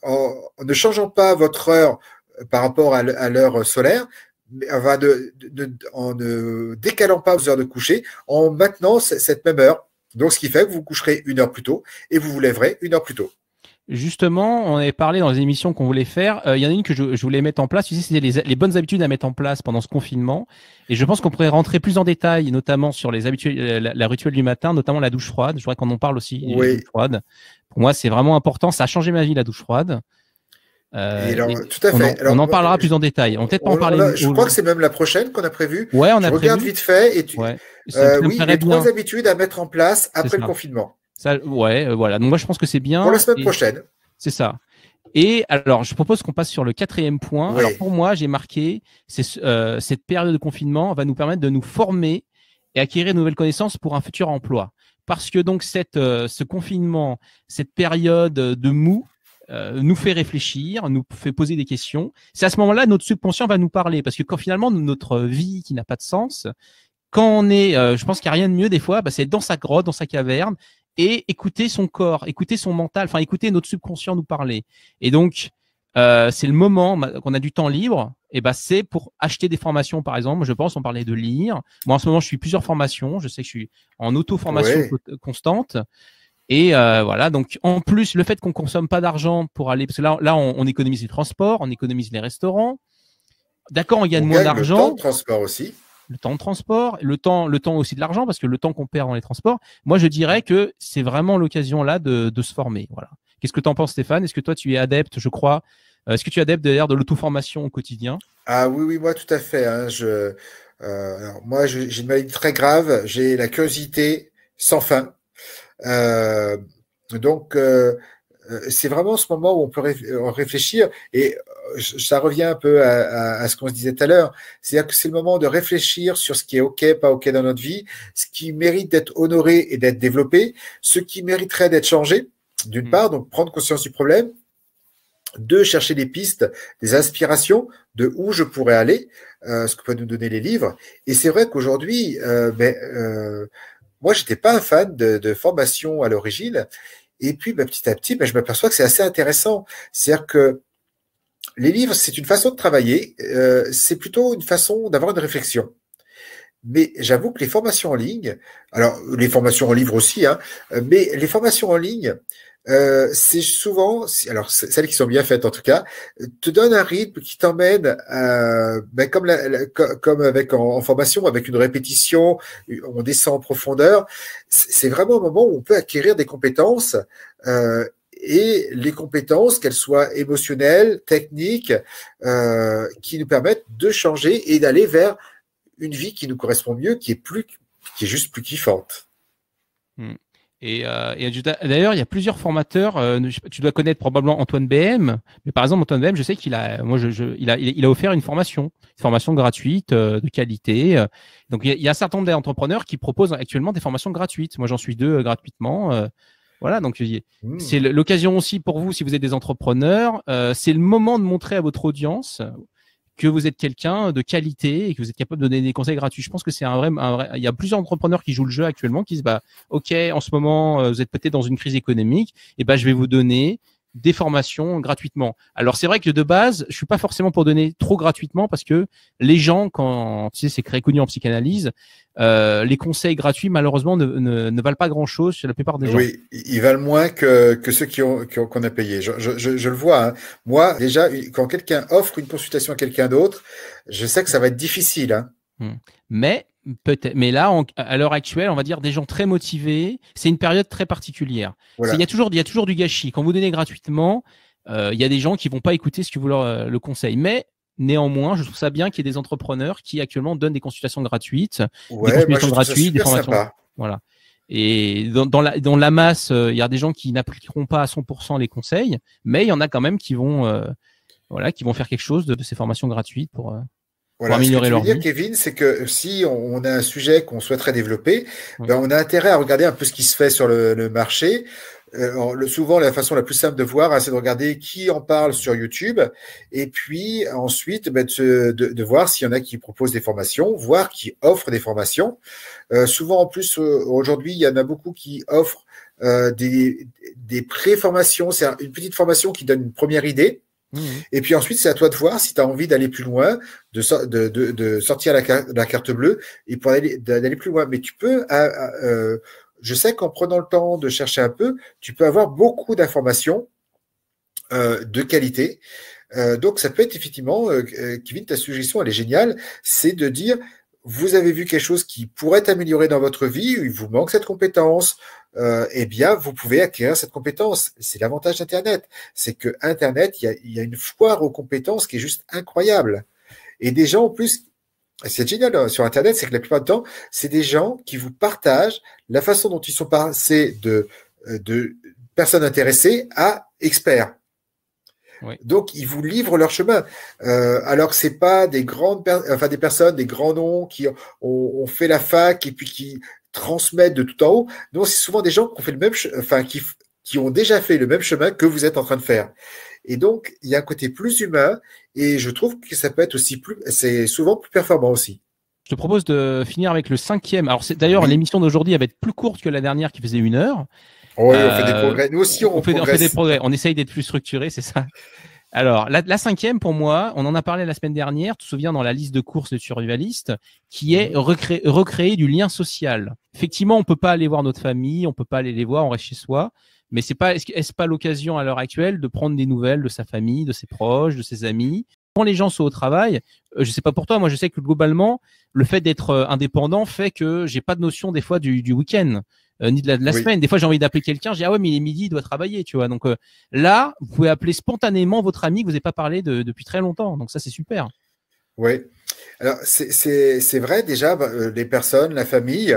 en, ne changeant pas votre heure euh, par rapport à l'heure solaire, mais en ne décalant pas vos heures de coucher, en maintenant cette même heure. Donc, ce qui fait que vous, vous coucherez une heure plus tôt et vous vous lèverez une heure plus tôt. Justement, on avait parlé dans les émissions qu'on voulait faire. Euh, il y en a une que je, voulais mettre en place. Tu sais, c'était les, bonnes habitudes à mettre en place pendant ce confinement. Et je pense qu'on pourrait rentrer plus en détail, notamment sur les habitudes, euh, la, rituelle du matin, notamment la douche froide. Je voudrais qu'on en parle aussi. Oui. froide. Pour moi, c'est vraiment important. Ça a changé ma vie la douche froide. Euh, tout à fait. On en, parlera plus en détail. On peut-être en oh parler. je crois que c'est même la prochaine qu'on a prévue. Ouais, on a prévu. regarde vite fait et tu. oui, les trois habitudes à mettre en place après le confinement. Ça, ouais, euh, voilà. Donc moi, je pense que c'est bien. Pour la semaine prochaine. C'est ça. Et alors, je propose qu'on passe sur le quatrième point. Alors pour moi, j'ai marqué, euh, cette période de confinement va nous permettre de nous former et acquérir de nouvelles connaissances pour un futur emploi. Parce que donc cette, euh, ce confinement, cette période de mou, nous fait réfléchir, nous fait poser des questions. C'est à ce moment-là notre subconscient va nous parler parce que quand finalement notre vie qui n'a pas de sens, quand on est, je pense qu'il n'y a rien de mieux des fois, bah, c'est dans sa grotte, dans sa caverne et écouter son corps, écouter son mental, enfin écouter notre subconscient nous parler. Et donc, euh, c'est le moment qu'on a du temps libre. Et ben, c'est pour acheter des formations, par exemple. Je pense, on parlait de lire. Moi, en ce moment, je suis plusieurs formations. Je sais que je suis en auto-formation constante. Et euh, voilà. Donc, en plus, le fait qu'on consomme pas d'argent pour aller, parce que là, on, économise les transports, on économise les restaurants. D'accord, on gagne on moins d'argent. transport aussi le temps de transport, le temps, le temps aussi de l'argent, parce que le temps qu'on perd dans les transports, moi je dirais que c'est vraiment l'occasion là de, se former. Voilà. Qu'est-ce que tu en penses, Stéphane Est-ce que toi tu es adepte, je crois euh, Est-ce que tu es adepte d'ailleurs de l'auto-formation au quotidien Ah oui, oui, moi tout à fait. Hein, je, euh, moi j'ai une maladie très grave, j'ai la curiosité sans fin. Euh, donc euh, c'est vraiment ce moment où on peut euh, réfléchir, et euh, ça revient un peu à, ce qu'on se disait tout à l'heure, c'est-à-dire que c'est le moment de réfléchir sur ce qui est OK, pas OK dans notre vie, ce qui mérite d'être honoré et d'être développé, ce qui mériterait d'être changé, d'une hmm. part, donc prendre conscience du problème, de chercher des pistes, des inspirations de où je pourrais aller, ce que peuvent nous donner les livres, et c'est vrai qu'aujourd'hui, euh, ben, euh, moi, j'étais pas un fan de formation à l'origine, et puis, bah, petit à petit, bah, je m'aperçois que c'est assez intéressant. C'est-à-dire que les livres, c'est une façon de travailler, euh, c'est plutôt une façon d'avoir une réflexion. Mais j'avoue que les formations en ligne, alors les formations en livre aussi, hein, mais les formations en ligne, euh, c'est souvent, alors celles qui sont bien faites en tout cas, te donne un rythme qui t'emmène, ben comme, la, comme avec en, formation, avec une répétition, on descend en profondeur. C'est vraiment un moment où on peut acquérir des compétences euh, et les compétences, qu'elles soient émotionnelles, techniques, euh, qui nous permettent de changer et d'aller vers une vie qui nous correspond mieux, qui est plus, qui est juste plus kiffante. Hmm. Et, euh, d'ailleurs, il y a plusieurs formateurs. Euh, tu dois connaître probablement Antoine BM, mais par exemple Antoine BM, je sais qu'il a, moi, je, je, il, a, il a offert une formation, une formation gratuite euh, de qualité. Donc il y, a, il y, a, un certain nombre d'entrepreneurs qui proposent actuellement des formations gratuites. Moi, j'en suis deux gratuitement. voilà, donc mmh. c'est l'occasion aussi pour vous, si vous êtes des entrepreneurs, c'est le moment de montrer à votre audience que vous êtes quelqu'un de qualité et que vous êtes capable de donner des conseils gratuits. Je pense que c'est un vrai, il y a plusieurs entrepreneurs qui jouent le jeu actuellement, qui se bah, ok, en ce moment, euh, vous êtes peut-être dans une crise économique, et ben je vais vous donner des formations gratuitement. Alors c'est vrai que de base, je suis pas forcément pour donner trop gratuitement parce que les gens, quand tu sais, c'est en psychanalyse, euh, les conseils gratuits malheureusement ne, ne, valent pas grand chose chez la plupart des gens. Oui, ils valent moins que, que ceux qui ont qu'on a payé. Je, le vois. Hein. Moi, déjà, quand quelqu'un offre une consultation à quelqu'un d'autre, je sais que ça va être difficile. Hein. Hmm. Mais peut Mais là, à l'heure actuelle, on va dire des gens très motivés. C'est une période très particulière. Il y, a toujours, y a toujours du gâchis. Quand vous donnez gratuitement, euh, il y a des gens qui vont pas écouter ce que vous leur euh, le conseil. Mais néanmoins, je trouve ça bien qu'il y ait des entrepreneurs qui actuellement donnent des consultations gratuites, des consultations gratuites, Voilà. Et dans, la, dans la masse, euh, il y a des gens qui n'appliqueront pas à 100% les conseils, mais il y en a quand même qui vont, voilà, qui vont faire quelque chose de, de ces formations gratuites pour. Voilà, améliorer ce que je veux dire, Kevin, c'est que si on a un sujet qu'on souhaiterait développer, ben, on a intérêt à regarder un peu ce qui se fait sur le, marché. Euh, souvent, la façon la plus simple de voir, hein, c'est de regarder qui en parle sur YouTube, et puis ensuite ben, de, voir s'il y en a qui proposent des formations, voire qui offrent des formations. Euh, souvent, en plus, euh, aujourd'hui, il y en a beaucoup qui offrent des, pré-formations, c'est une petite formation qui donne une première idée Mhm. Et puis ensuite, c'est à toi de voir si tu as envie d'aller plus loin, de, sortir la, carte bleue et pour aller d'aller plus loin. Mais tu peux, euh, je sais qu'en prenant le temps de chercher un peu, tu peux avoir beaucoup d'informations euh, de qualité. Euh, donc ça peut être effectivement, Kevin, ta suggestion, elle est géniale, c'est de dire, vous avez vu quelque chose qui pourrait améliorer dans votre vie, il vous manque cette compétence, euh, eh bien, vous pouvez acquérir cette compétence. C'est l'avantage d'Internet. C'est que Internet, il y a, une foire aux compétences qui est juste incroyable. Et des gens, en plus, c'est génial hein, sur Internet, c'est que la plupart du temps, c'est des gens qui vous partagent la façon dont ils sont passés de, euh, de personnes intéressées à experts. Donc, ils vous livrent leur chemin. Euh, alors que c'est pas des grandes, enfin des personnes, des grands noms qui ont, fait la fac et puis qui transmettent de tout en haut. Non, c'est souvent des gens qui ont fait le même, enfin qui, qui ont déjà fait le même chemin que vous êtes en train de faire. Et donc, il y a un côté plus humain et je trouve que ça peut être aussi plus, c'est souvent plus performant aussi. Je te propose de finir avec le cinquième. Alors, c'est d'ailleurs l'émission d'aujourd'hui va être plus courte que la dernière qui faisait une heure. Oui, on fait des euh, progrès. Nous aussi, on, fait, des progrès. On essaye d'être plus structuré, c'est ça. Alors, la, cinquième, pour moi, on en a parlé la semaine dernière, tu te souviens, dans la liste de courses de survivaliste, qui est mhm. recréer, du lien social. Effectivement, on peut pas aller voir notre famille, on peut pas aller les voir, on reste chez soi. Mais c'est pas, est-ce, pas l'occasion à l'heure actuelle de prendre des nouvelles de sa famille, de ses proches, de ses amis Quand les gens sont au travail, euh, je sais pas pour toi, moi je sais que globalement, le fait d'être euh, indépendant fait que j'ai pas de notion des fois du week-end. Euh, ni de la, semaine. Des fois, j'ai envie d'appeler quelqu'un, j'ai ah ouais, mais il est midi, il doit travailler, tu vois. Donc euh, là, vous pouvez appeler spontanément votre ami que vous n'avez pas parlé depuis très longtemps. Donc ça, c'est super. Oui. Alors c'est vrai déjà, bah, euh, les personnes, la famille.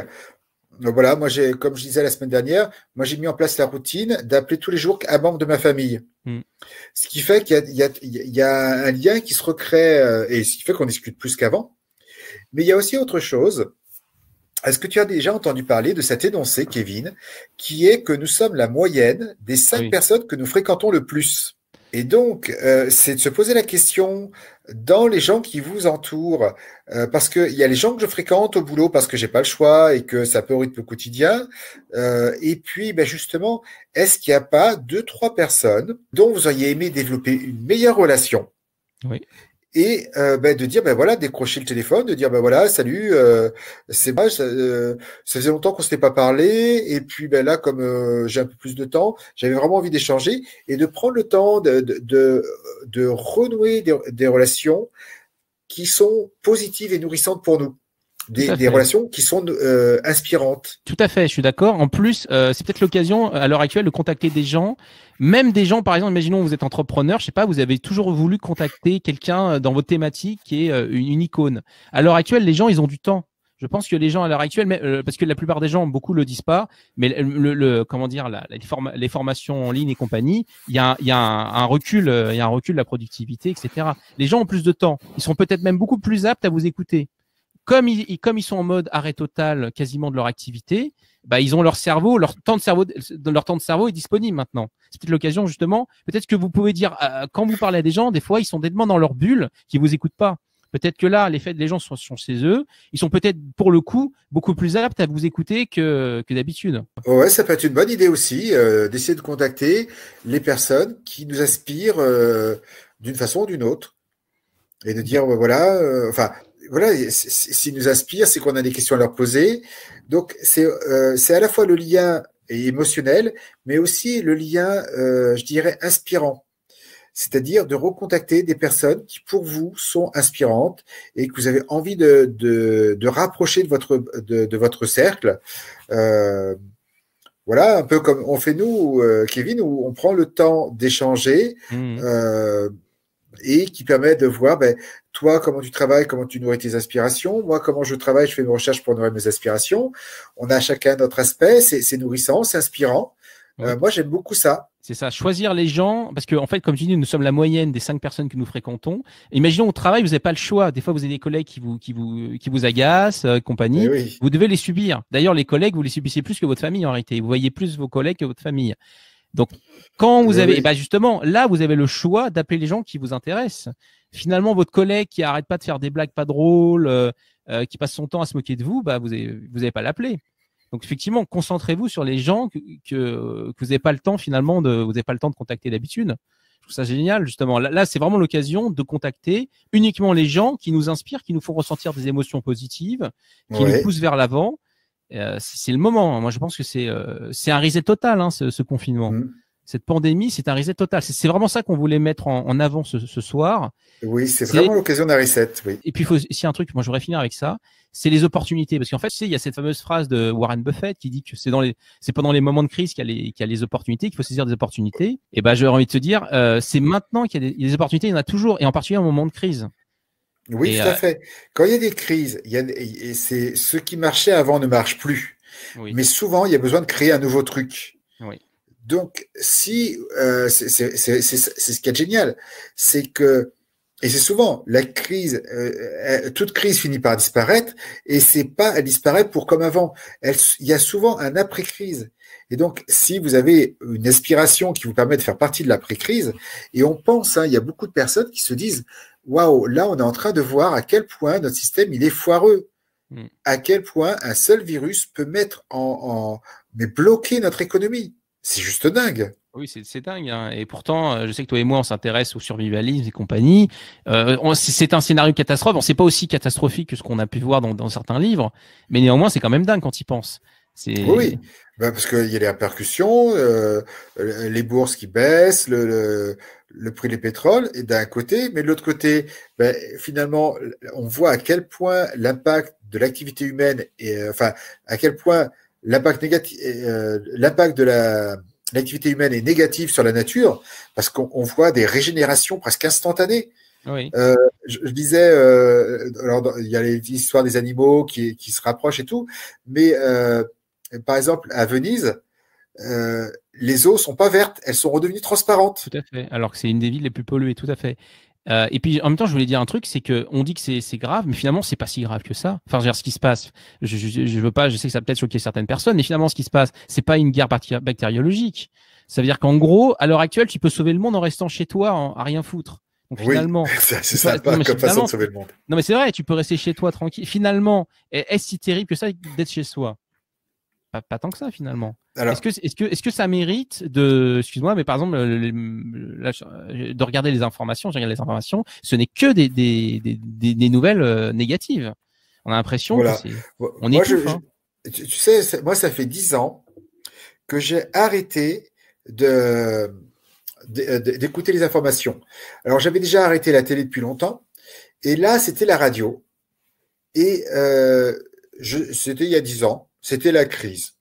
Donc Voilà, moi j'ai, comme je disais la semaine dernière, moi j'ai mis en place la routine d'appeler tous les jours un membre de ma famille. Hmm. Ce qui fait qu'il y, y a, un lien qui se recrée et ce qui fait qu'on discute plus qu'avant. Mais il y a aussi autre chose, est-ce que tu as déjà entendu parler de cet énoncé, Kevin, qui est que nous sommes la moyenne des cinq personnes que nous fréquentons le plus et donc, euh, c'est de se poser la question dans les gens qui vous entourent, euh, parce qu'il y a les gens que je fréquente au boulot parce que j'ai pas le choix et que ça peut au le quotidien. Euh, et puis, ben, justement, est-ce qu'il n'y a pas deux, trois personnes dont vous auriez aimé développer une meilleure relation oui et euh, ben, de dire ben voilà décrocher le téléphone de dire ben voilà salut euh, c'est moi euh, ça, faisait longtemps qu'on s'était pas parlé et puis ben là comme j'ai un peu plus de temps j'avais vraiment envie d'échanger et de prendre le temps de de, renouer des, relations qui sont positives et nourrissantes pour nous des relations qui sont inspirantes. Tout à fait, je suis d'accord. En plus, c'est peut-être l'occasion à l'heure actuelle de contacter des gens même des gens, par exemple, imaginons vous êtes entrepreneur, je sais pas, vous avez toujours voulu contacter quelqu'un euh, dans votre thématique qui est euh, une icône. À l'heure actuelle, les gens, ils ont du temps je pense que les gens à l'heure actuelle, euh, parce que la plupart des gens, beaucoup le disent pas, mais le, comment dire, les, formations en ligne et compagnie, il y a, un, recul, il y a un recul de la productivité, etc. Les gens ont plus de temps, ils sont peut-être même beaucoup plus aptes à vous écouter comme ils, sont en mode arrêt total quasiment de leur activité, bah, ils ont leur cerveau, leur temps de cerveau, leur temps de cerveau est disponible maintenant. C'est peut-être l'occasion justement. Peut-être que vous pouvez dire euh, quand vous parlez à des gens, des fois ils sont tellement dans leur bulle qu'ils vous écoutent pas. Peut-être que là, les faits, les gens sont, chez eux. Ils sont peut-être, pour le coup, beaucoup plus aptes à vous écouter que, d'habitude. Ouais, ça peut être une bonne idée aussi euh, d'essayer de contacter les personnes qui nous aspirent euh, d'une façon ou d'une autre. Et de dire, voilà, enfin, voilà, s'ils nous inspirent, c'est qu'on a des questions à leur poser. Donc, c'est euh, à la fois le lien émotionnel, mais aussi le lien, euh, je dirais, inspirant. C'est-à-dire de recontacter des personnes qui, pour vous, sont inspirantes et que vous avez envie de, de, de rapprocher de votre, de, votre cercle. Euh, voilà, un peu comme on fait nous, Kevin, où on prend le temps d'échanger. Mmh et qui permet de voir, ben, toi, comment tu travailles, comment tu nourris tes aspirations, moi, comment je travaille, je fais mes recherches pour nourrir mes aspirations. On a chacun notre aspect, c'est nourrissant, c'est inspirant. Euh, moi, j'aime beaucoup ça. C'est ça, choisir les gens, parce qu'en fait, comme tu dis, nous sommes la moyenne des cinq personnes que nous fréquentons. Imaginons au travail, vous n'avez pas le choix. Des fois, vous avez des collègues qui vous, qui vous, qui vous agacent, euh, compagnie. Eh vous devez les subir. D'ailleurs, les collègues, vous les subissez plus que votre famille en réalité. Vous voyez plus vos collègues que votre famille. Donc, quand vous eh avez, bah justement, là, vous avez le choix d'appeler les gens qui vous intéressent. Finalement, votre collègue qui arrête pas de faire des blagues pas drôles, euh, euh, qui passe son temps à se moquer de vous, bah, vous n'avez vous avez pas l'appeler. Donc, effectivement, concentrez-vous sur les gens que, euh, vous n'avez pas le temps, finalement, de, vous n'avez pas le temps de contacter d'habitude. Je trouve ça génial, justement. Là, c'est vraiment l'occasion de contacter uniquement les gens qui nous inspirent, qui nous font ressentir des émotions positives, qui nous poussent vers l'avant euh, c'est le moment. Hein. Moi, je pense que c'est euh, c'est un reset total, hein, ce, confinement. Mmh. cette pandémie, c'est un reset total. C'est vraiment ça qu'on voulait mettre en, avant ce, soir. Oui, c'est vraiment l'occasion d'un reset. Et puis, il faut a un truc, moi, je voudrais finir avec ça, c'est les opportunités. Parce qu'en fait, tu sais, il y a cette fameuse phrase de Warren Buffett qui dit que c'est les, pendant les moments de crise qu'il y, a les, opportunités, qu'il faut saisir des opportunités. Et ben, j'aurais envie de te dire, euh, c'est maintenant qu'il y, a des, opportunités, il y en a toujours, et en particulier en moment de crise. Oui, tout à euh, fait. Quand il y a des crises, et c'est ce qui marchait avant ne marche plus. Mais souvent, il y a besoin de créer un nouveau truc. Oui. Donc, si euh, c'est ce qui est génial, c'est que et c'est souvent la crise, euh, toute crise finit par disparaître, et c'est pas elle disparaît pour comme avant. il y a souvent un après crise. Et donc, si vous avez une aspiration qui vous permet de faire partie de l'après-crise, et on pense, hein, il y a beaucoup de personnes qui se disent, waouh, là, on est en train de voir à quel point notre système, il est foireux. Mm. À quel point un seul virus peut mettre en, mais bloquer notre économie. C'est juste dingue. Oui, c'est dingue. Hein. Et pourtant, euh, je sais que toi et moi, on s'intéresse au survivalisme et compagnie. Euh, c'est un scénario catastrophe. On sait pas aussi catastrophique que ce qu'on a pu voir dans, certains livres, mais néanmoins, c'est quand même dingue quand y pense. Oui, bah, parce qu'il y a les répercussions, euh, les bourses qui baissent, le, prix des pétroles, et d'un côté, mais de l'autre côté, ben, finalement, on voit à quel point l'impact de l'activité humaine, est... Euh, enfin, à quel point l'impact négatif, euh, l'impact de la l'activité humaine est négatif sur la nature, parce qu'on voit des régénérations presque instantanées. Euh, je, disais, alors il y a l'histoire des animaux qui, se rapprochent et tout, mais euh, par exemple, à Venise, euh, les eaux sont pas vertes, elles sont redevenues transparentes. Tout à fait. Alors que c'est une des villes les plus polluées, tout à fait. Euh, et puis en même temps, je voulais dire un truc, c'est que on dit que c'est grave, mais finalement c'est pas si grave que ça. Enfin, je veux dire, ce qui se passe, je, je, veux pas, je sais que ça peut-être choquer certaines personnes, mais finalement ce qui se passe, c'est pas une guerre bactériologique. Ça veut dire qu'en gros, à l'heure actuelle, tu peux sauver le monde en restant chez toi, à rien foutre. oui, c'est sympa non, comme façon de sauver le monde. Non mais c'est vrai, tu peux rester chez toi tranquille. Finalement, est-ce si terrible que ça d'être chez soi pas, tant que ça finalement. Est-ce que, est que, est que, ça mérite de, excuse-moi, mais par exemple, euh, de regarder les informations, je les informations, ce n'est que des, des, nouvelles euh, négatives. On a l'impression On est hein. Tu sais, moi, ça fait dix ans que j'ai arrêté euh, de d'écouter les informations. Alors j'avais déjà arrêté la télé depuis longtemps, et là c'était la radio, et c'était il y a dix ans, c'était la crise.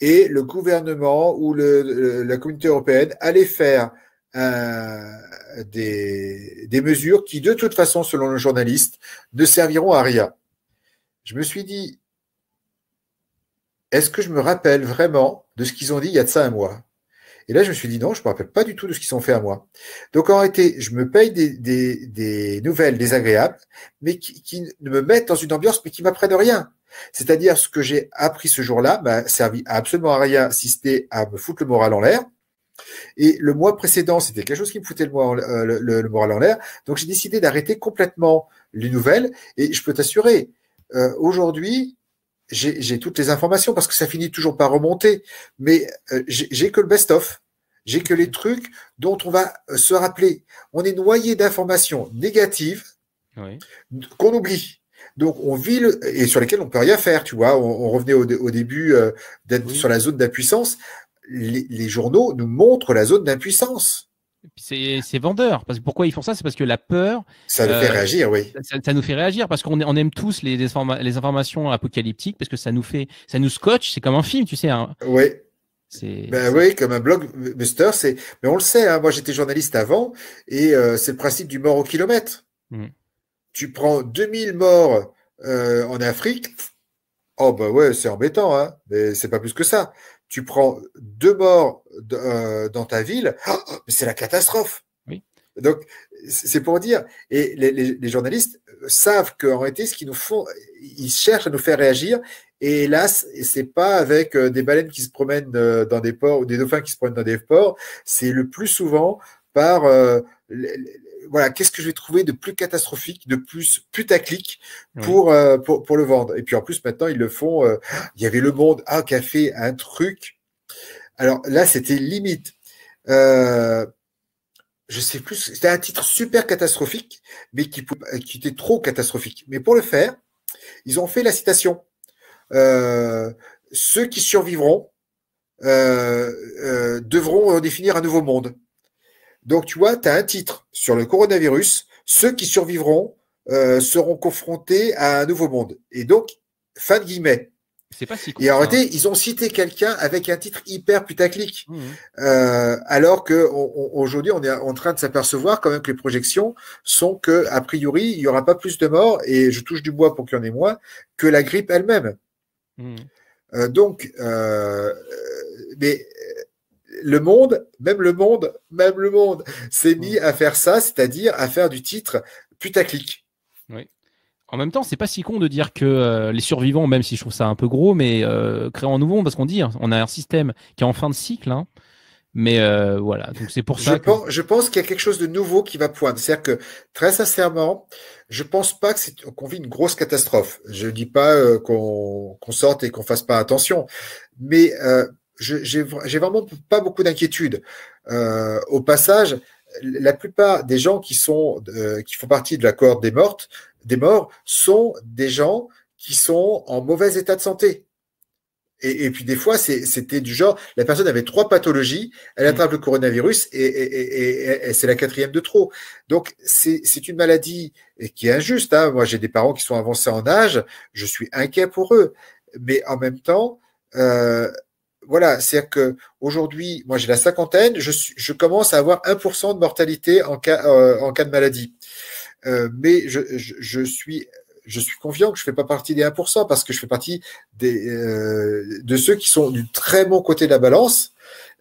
Et le gouvernement ou le, la communauté européenne allait faire euh, des, mesures qui, de toute façon, selon le journaliste, ne serviront à rien. Je me suis dit, est-ce que je me rappelle vraiment de ce qu'ils ont dit il y a de ça un mois Et là, je me suis dit, non, je ne me rappelle pas du tout de ce qu'ils ont fait à moi. Donc, en réalité, je me paye des, nouvelles désagréables, mais qui, qui me mettent dans une ambiance, mais qui m'apprennent rien c'est-à-dire, ce que j'ai appris ce jour-là m'a ben, servi absolument à rien, si n'est à me foutre le moral en l'air. Et le mois précédent, c'était quelque chose qui me foutait le, moral euh, en l'air. Donc, j'ai décidé d'arrêter complètement les nouvelles. Et je peux t'assurer, euh, aujourd'hui, j'ai toutes les informations parce que ça finit toujours par remonter. Mais euh, j'ai que le best-of. J'ai que les trucs dont on va se rappeler. On est noyé d'informations négatives qu'on oublie. Donc on vit et sur lesquels on peut rien faire, tu vois. On, revenait au, début euh, d'être sur la zone d'impuissance. Les, les, journaux nous montrent la zone d'impuissance. C'est vendeur. Parce que pourquoi ils font ça C'est parce que la peur. Ça nous fait euh, réagir, oui. Ça, nous fait réagir parce qu'on on aime tous les, les, les, informations apocalyptiques parce que ça nous fait, ça nous scotche. C'est comme un film, tu sais. Hein. Oui. Ben oui, comme un blockbuster, c'est. Mais on le sait. Hein, moi, j'étais journaliste avant, et euh, c'est le principe du mort au kilomètre. Mmh tu prends 2000 morts euh, en Afrique, oh ben ouais, c'est embêtant, hein, mais c'est pas plus que ça. Tu prends deux morts euh, dans ta ville, oh, c'est la catastrophe. Oui. Donc, c'est pour dire, et les, journalistes savent qu'en réalité, ce qu'ils nous font, ils cherchent à nous faire réagir, et hélas, c'est pas avec euh, des baleines qui se promènent dans des ports ou des dauphins qui se promènent dans des ports, c'est le plus souvent par voilà, qu'est-ce que je vais trouver de plus catastrophique, de plus putaclic pour, euh, pour, pour, le vendre Et puis en plus, maintenant, ils le font. Euh, il y avait Le Monde ah, qui a fait un truc. Alors là, c'était limite. Euh, je sais plus, c'était un titre super catastrophique, mais qui, qui était trop catastrophique. Mais pour le faire, ils ont fait la citation. Euh, ceux qui survivront devront définir un nouveau monde. Donc, tu vois, tu as un titre sur le coronavirus. Ceux qui survivront euh, seront confrontés à un nouveau monde. Et donc, fin de guillemets. C'est pas si Et en réalité, hein. ils ont cité quelqu'un avec un titre hyper putaclic. Mmh, mmh. Euh, alors que aujourd'hui, on est en train de s'apercevoir quand même que les projections sont que, a priori, il y aura pas plus de morts, et je touche du bois pour qu'il y en ait moins, que la grippe elle-même. Mmh. Euh, donc, euh, mais le monde, même le monde, même le monde s'est mis à faire ça, c'est-à-dire à faire du titre putaclic. Oui. En même temps, c'est pas si con de dire que euh, les survivants, même si je trouve ça un peu gros, mais euh, en nouveau, parce qu'on dit, hein, on a un système qui est en fin de cycle. Hein. mais euh, voilà, donc c'est pour ça. Je pense, qu'il y a quelque chose de nouveau qui va poindre. C'est-à-dire que très sincèrement, je pense pas que c'est, qu'on vit une grosse catastrophe. Je ne dis pas euh, qu'on, sorte et qu'on fasse pas attention, mais j'ai vraiment pas beaucoup d'inquiétude. Euh, au passage, la plupart des gens qui sont euh, qui font partie de la cohorte des mortes, des morts, sont des gens qui sont en mauvais état de santé. Et, puis des fois, c'était du genre, la personne avait trois pathologies, elle mmh. attrape le coronavirus et, et, et c'est la quatrième de trop. Donc c'est une maladie qui est injuste. Hein. Moi, j'ai des parents qui sont avancés en âge, je suis inquiet pour eux. Mais en même temps, euh, voilà, c'est-à-dire que aujourd'hui, moi j'ai la cinquantaine, je, commence à avoir 1% de mortalité en cas, euh, en cas de maladie. Euh, mais je, suis je suis confiant que je ne fais pas partie des 1% parce que je fais partie des, euh, de ceux qui sont du très bon côté de la balance.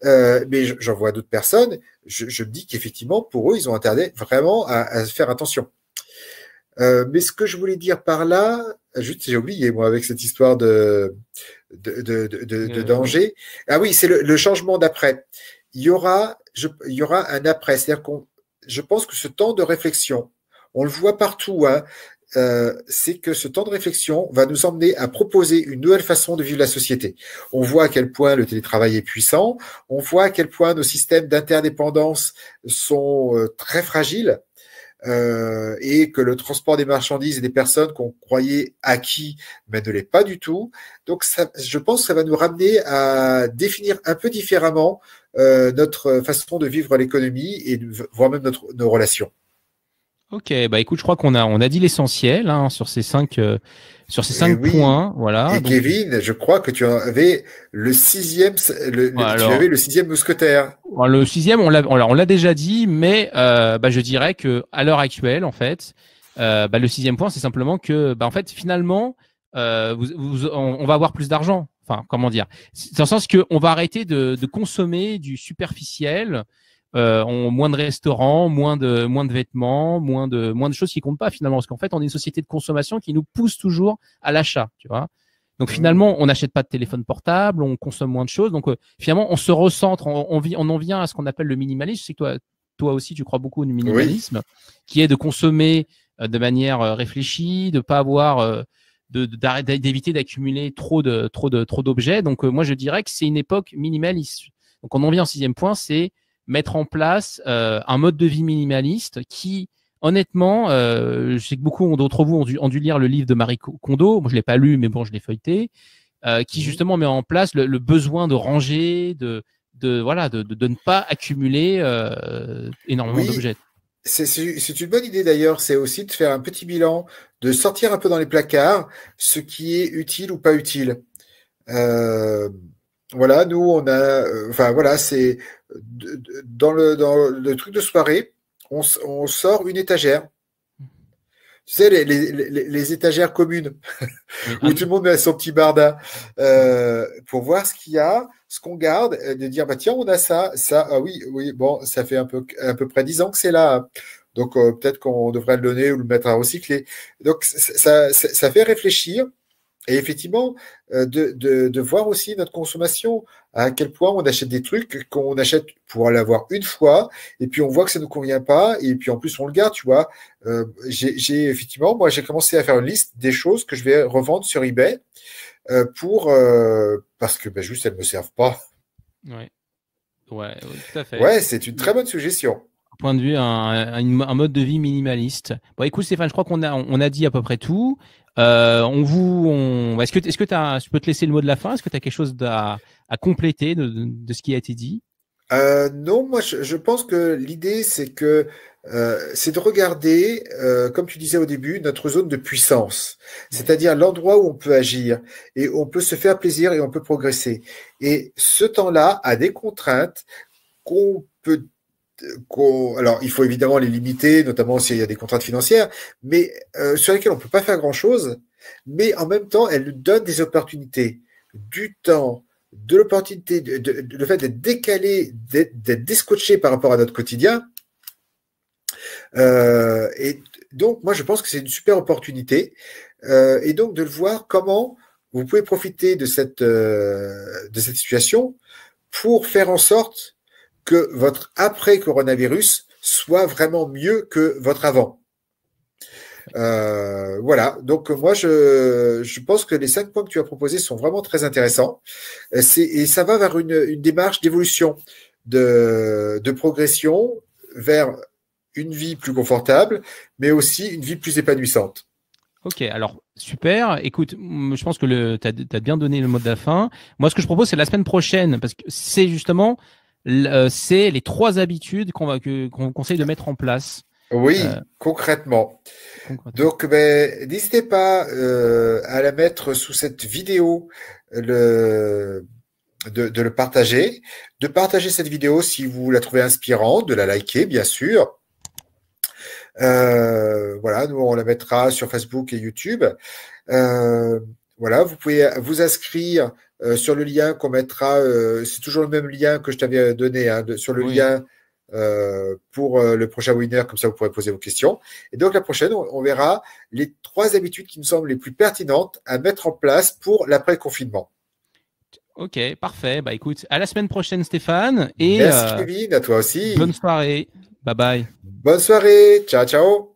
mais j'en vois d'autres personnes. Je, me dis qu'effectivement, pour eux, ils ont intérêt vraiment à, à faire attention. mais ce que je voulais dire par là, ah, juste, j'ai oublié, moi, avec cette histoire de, de, de, euh. danger. Ah oui, c'est le, changement d'après. Il y aura, il y aura un après. C'est-à-dire qu'on, je pense que ce temps de réflexion, on le voit partout, hein, euh, c'est que ce temps de réflexion va nous emmener à proposer une nouvelle façon de vivre la société. On voit à quel point le télétravail est puissant, on voit à quel point nos systèmes d'interdépendance sont euh, très fragiles. Euh, et que le transport des marchandises et des personnes qu'on croyait acquis, mais ben, ne l'est pas du tout. Donc, ça, je pense que ça va nous ramener à définir un peu différemment euh, notre façon de vivre l'économie et voire même notre, nos relations. Ok, bah écoute, je crois qu'on a, on a dit l'essentiel hein, sur ces cinq, euh, sur ces cinq points, voilà. Et Kevin, je crois que tu avais le sixième, le, tu avais le sixième mousquetaire. Le sixième, on l'a, on l'a déjà dit, mais euh, bah, je dirais que à l'heure actuelle, en fait, euh, bah, le sixième point, c'est simplement que, bah, en fait, finalement, euh, on, va avoir plus d'argent. Enfin, comment dire Dans le sens que on va arrêter de, de consommer du superficiel euh, ont moins de restaurants, moins de moins de vêtements, moins de moins de choses qui comptent pas finalement, parce qu'en fait, on est une société de consommation qui nous pousse toujours à l'achat, tu vois. Donc mmh. finalement, on n'achète pas de téléphone portable, on consomme moins de choses. Donc euh, finalement, on se recentre, on, on, vit, on en vient à ce qu'on appelle le minimalisme. C'est que toi, toi aussi, tu crois beaucoup au minimalisme, qui est de consommer euh, de manière euh, réfléchie, de pas avoir d'éviter d'accumuler trop de trop de trop d'objets. Donc moi je dirais que c'est une époque minimaliste. Donc on en vient au sixième point, c'est mettre en place euh, un mode de vie minimaliste qui, honnêtement, euh, je sais que beaucoup d'entre vous ont dû, lire le livre de Marie Kondo. Moi, je l'ai pas lu, mais bon, je l'ai feuilleté. Euh, qui mhm. justement met en place le, besoin de ranger, de, de voilà, de, ne pas accumuler énormément d'objets. C'est une bonne idée d'ailleurs, c'est aussi de faire un petit bilan, de sortir un peu dans les placards ce qui est utile ou pas utile. Voilà, nous, on a. Euh, enfin, voilà, c'est. Dans le, truc de soirée, on, sort une étagère. Tu sais, les, étagères communes, mm. où tout le monde met son petit barda, euh, pour voir ce qu'il y a, ce qu'on garde, de dire, bah, tiens, on a ça, ça, ah oui, oui, bon, ça fait un peu, à peu près dix ans que c'est là. Donc, euh, peut-être qu'on devrait le donner ou le mettre à recycler. Donc, ça fait réfléchir et effectivement, euh, de, de, voir aussi notre consommation, à quel point on achète des trucs qu'on achète pour l'avoir une fois, et puis on voit que ça ne nous convient pas, et puis en plus on le garde, tu vois. Euh, j'ai effectivement, moi j'ai commencé à faire une liste des choses que je vais revendre sur eBay euh, pour parce que ben, juste elles ne me servent pas. Ouais. Ouais, tout à fait. Ouais, c'est une très bonne suggestion point de vue, un, mode de vie minimaliste. Bon, écoute, Stéphane, je crois qu'on a, on a dit à peu près tout. Euh, on vous, on... est-ce que, est-ce que as, peux te laisser le mot de la fin Est-ce que tu as quelque chose à, à compléter de, de, ce qui a été dit euh, Non, moi, je, pense que l'idée, c'est que euh, c'est de regarder, comme tu disais au début, notre zone de puissance, c'est-à-dire l'endroit où on peut agir et on peut se faire plaisir et on peut progresser. Et ce temps-là a des contraintes qu'on peut alors il faut évidemment les limiter, notamment s'il y a des contraintes financières, mais euh, sur lesquelles on ne peut pas faire grand-chose, mais en même temps, elles nous donnent des opportunités, du temps, de l'opportunité, de, le fait d'être décalé, d'être descotché par rapport à notre quotidien. Euh, et donc, moi, je pense que c'est une super opportunité. Euh, et donc, de voir comment vous pouvez profiter de cette, de cette situation pour faire en sorte que votre après-coronavirus soit vraiment mieux que votre avant. Euh, voilà, donc moi je, pense que les cinq points que tu as proposés sont vraiment très intéressants. Euh, et ça va vers une, démarche d'évolution, de, progression vers une vie plus confortable, mais aussi une vie plus épanouissante. Ok, alors super. Écoute, je pense que tu as, as, bien donné le mot de la fin. Moi, ce que je propose, c'est la semaine prochaine, parce que c'est justement euh, c'est les trois habitudes qu'on va qu'on conseille de mettre en place. Oui, euh, concrètement. Donc, ben, n'hésitez pas euh, à la mettre sous cette vidéo, le, de, le partager, de partager cette vidéo si vous la trouvez inspirante, de la liker, bien sûr. voilà, nous on la mettra sur Facebook et YouTube. Voilà, vous pouvez euh, vous inscrire euh, sur le lien qu'on mettra. Euh, c'est toujours le même lien que je t'avais donné hein, sur le lien pour le prochain winner. Comme ça, vous pourrez poser vos questions. Et donc la prochaine, on, verra les trois habitudes qui nous semblent les plus pertinentes à mettre en place pour l'après confinement. Ok, parfait. Bah écoute, à la semaine prochaine, Stéphane. Et Merci Kevin, à toi aussi. Bonne soirée. Bye bye. Bonne soirée. Ciao, ciao.